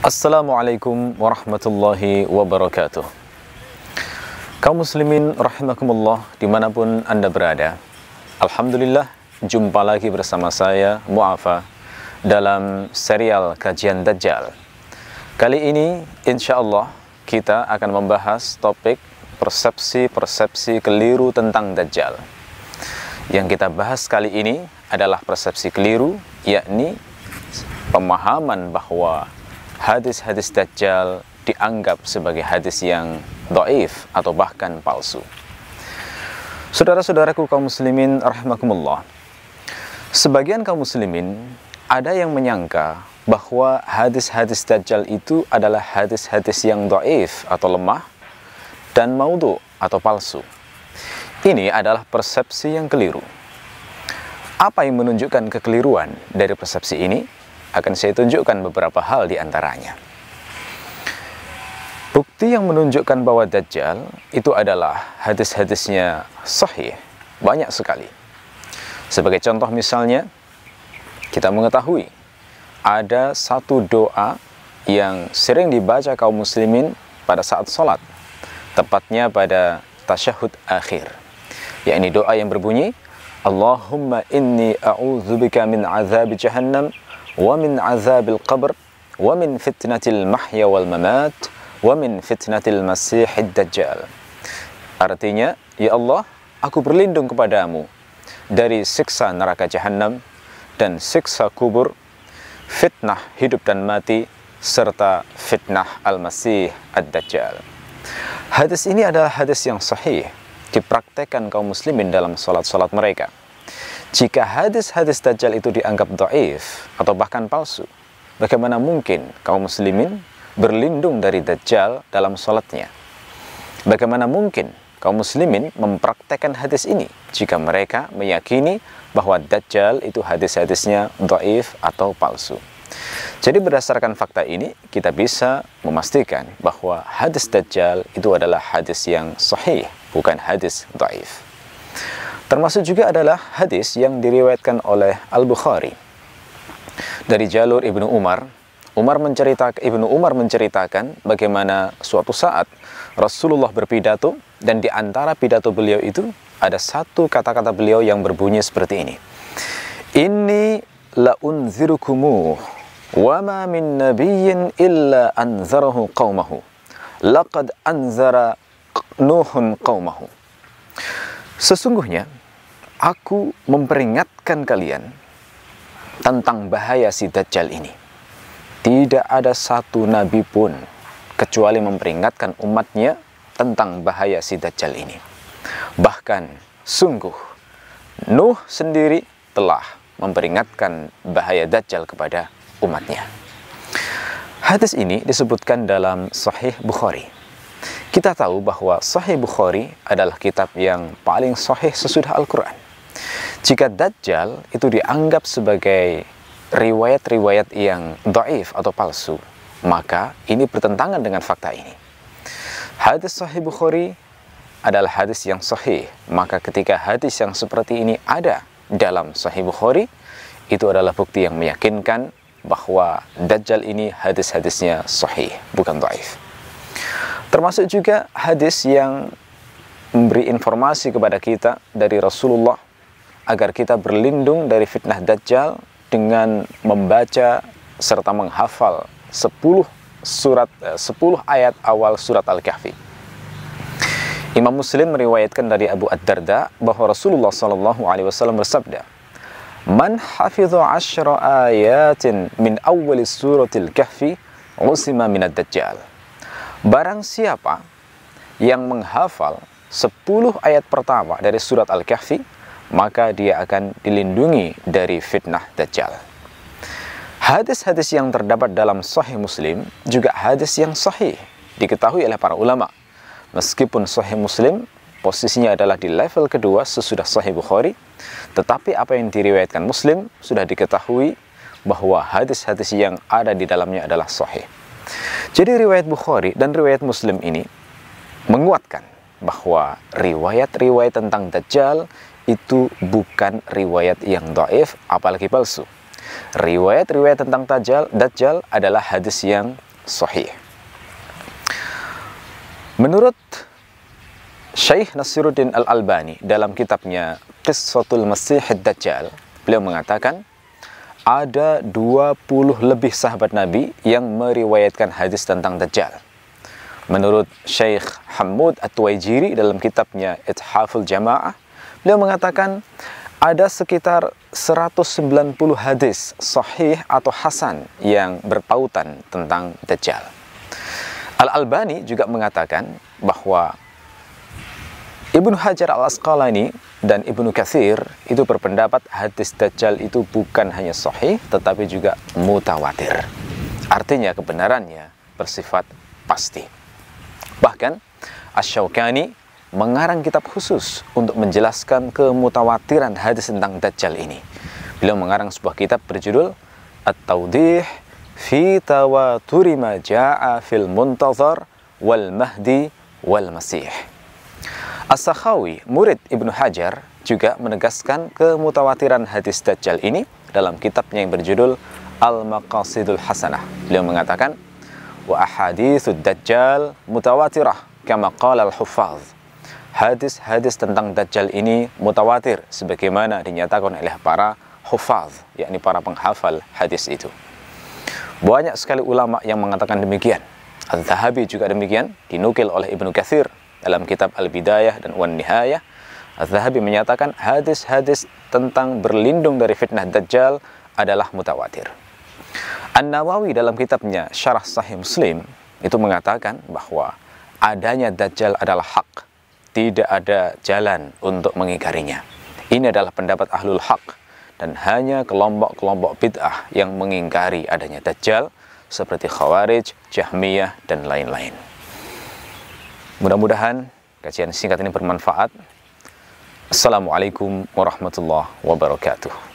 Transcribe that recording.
Assalamualaikum warahmatullahi wabarakatuh Kaum muslimin rahimakumullah dimanapun anda berada Alhamdulillah jumpa lagi bersama saya Mu'afa dalam serial kajian Dajjal Kali ini insya Allah kita akan membahas topik persepsi-persepsi keliru tentang Dajjal Yang kita bahas kali ini adalah persepsi keliru yakni pemahaman bahwa hadis-hadis Dajjal dianggap sebagai hadis yang do'if atau bahkan palsu. Saudara-saudaraku kaum muslimin rahmatullah. Sebagian kaum muslimin ada yang menyangka bahwa hadis-hadis Dajjal itu adalah hadis-hadis yang do'if atau lemah dan maudhu atau palsu. Ini adalah persepsi yang keliru. Apa yang menunjukkan kekeliruan dari persepsi ini? Akan saya tunjukkan beberapa hal di antaranya. Bukti yang menunjukkan bahwa Dajjal itu adalah hadis-hadisnya sahih, banyak sekali. Sebagai contoh misalnya, kita mengetahui ada satu doa yang sering dibaca kaum muslimin pada saat sholat, tepatnya pada tasyahud akhir, yakni doa yang berbunyi, Allahumma inni a'udzubika min azab jahannam ومن عذاب القبر ومن فتنة المحيا والممات ومن فتنة المسيح الدجال Artinya, Ya Allah, aku berlindung kepadamu dari siksa neraka jahanam dan siksa kubur, fitnah hidup dan mati, serta fitnah al-masih ad-dajjal. Hadis ini adalah hadis yang sahih, dipraktekkan kaum muslimin dalam sholat-sholat mereka. Jika hadis-hadis Dajjal itu dianggap do'if atau bahkan palsu, bagaimana mungkin kaum muslimin berlindung dari Dajjal dalam sholatnya? Bagaimana mungkin kaum muslimin mempraktekkan hadis ini jika mereka meyakini bahwa Dajjal itu hadis-hadisnya do'if atau palsu? Jadi berdasarkan fakta ini, kita bisa memastikan bahwa hadis Dajjal itu adalah hadis yang sahih, bukan hadis do'if. Termasuk juga adalah hadis yang diriwayatkan oleh Al-Bukhari. Dari jalur Ibnu Umar, Umar menceritakan Ibnu Umar menceritakan bagaimana suatu saat Rasulullah berpidato dan di antara pidato beliau itu ada satu kata-kata beliau yang berbunyi seperti ini. ini la launzirukumuh wa ma min nabiyyin illa anzarahu qaumahu. Laqad anzara Nuhun qaumahu. Sesungguhnya Aku memperingatkan kalian tentang bahaya si Dajjal ini. Tidak ada satu nabi pun kecuali memperingatkan umatnya tentang bahaya si Dajjal ini. Bahkan sungguh Nuh sendiri telah memperingatkan bahaya Dajjal kepada umatnya. Hadis ini disebutkan dalam Sahih Bukhari. Kita tahu bahwa Sahih Bukhari adalah kitab yang paling sahih sesudah Al-Quran jika Dajjal itu dianggap sebagai riwayat-riwayat yang do'if atau palsu, maka ini bertentangan dengan fakta ini. Hadis Sahih Bukhari adalah hadis yang sahih. Maka ketika hadis yang seperti ini ada dalam Sahih Bukhari, itu adalah bukti yang meyakinkan bahwa Dajjal ini hadis-hadisnya sahih, bukan doif. Termasuk juga hadis yang memberi informasi kepada kita dari Rasulullah agar kita berlindung dari fitnah Dajjal dengan membaca serta menghafal 10 surat 10 eh, ayat awal surat Al-Kahfi. Imam Muslim meriwayatkan dari Abu Ad-Darda bahwa Rasulullah Shallallahu alaihi wasallam bersabda, "Man hafidha asyra ayatin min awal suratil kahfi usima min ad dajjal." Barang siapa yang menghafal 10 ayat pertama dari surat Al-Kahfi, maka dia akan dilindungi dari fitnah dajjal. Hadis-hadis yang terdapat dalam Sahih Muslim juga hadis yang sahih diketahui oleh para ulama. Meskipun Sahih Muslim posisinya adalah di level kedua sesudah Sahih Bukhari, tetapi apa yang diriwayatkan Muslim sudah diketahui bahwa hadis-hadis yang ada di dalamnya adalah sahih. Jadi riwayat Bukhari dan riwayat Muslim ini menguatkan bahwa riwayat-riwayat tentang Dajjal itu bukan riwayat yang do'if, apalagi palsu. Riwayat-riwayat tentang Dajjal, Dajjal adalah hadis yang sahih. Menurut Syekh Nasiruddin Al-Albani dalam kitabnya Qissatul Masih Dajjal, beliau mengatakan ada 20 lebih sahabat Nabi yang meriwayatkan hadis tentang Dajjal. Menurut Syekh Hamud At-Tuwaijiri dalam kitabnya Ithaful Jamaah, Beliau mengatakan ada sekitar 190 hadis sahih atau hasan yang bertautan tentang Dajjal. Al-Albani juga mengatakan bahwa Ibnu Hajar al-Asqalani dan Ibnu Katsir itu berpendapat hadis Dajjal itu bukan hanya sahih tetapi juga mutawatir. Artinya kebenarannya bersifat pasti. Bahkan Asy-Syaukani mengarang kitab khusus untuk menjelaskan kemutawatiran hadis tentang Dajjal ini. Beliau mengarang sebuah kitab berjudul At-Tawdih fi tawaturi ma ja'a fil muntazar wal mahdi wal masih. As-Sakhawi, murid Ibnu Hajar, juga menegaskan kemutawatiran hadis Dajjal ini dalam kitabnya yang berjudul Al-Maqasidul Hasanah. Beliau mengatakan, Wa ahadithu Dajjal mutawatirah kama qala al-huffaz hadis-hadis tentang Dajjal ini mutawatir sebagaimana dinyatakan oleh para hufaz, yakni para penghafal hadis itu. Banyak sekali ulama yang mengatakan demikian. Al-Zahabi juga demikian, dinukil oleh Ibnu Kathir dalam kitab Al-Bidayah dan Wan Nihayah. Al-Zahabi menyatakan hadis-hadis tentang berlindung dari fitnah Dajjal adalah mutawatir. An-Nawawi dalam kitabnya Syarah Sahih Muslim itu mengatakan bahwa adanya Dajjal adalah hak tidak ada jalan untuk mengingkarinya. Ini adalah pendapat ahlul hak dan hanya kelompok-kelompok bid'ah yang mengingkari adanya Dajjal seperti Khawarij, Jahmiyah, dan lain-lain. Mudah-mudahan kajian singkat ini bermanfaat. Assalamualaikum warahmatullahi wabarakatuh.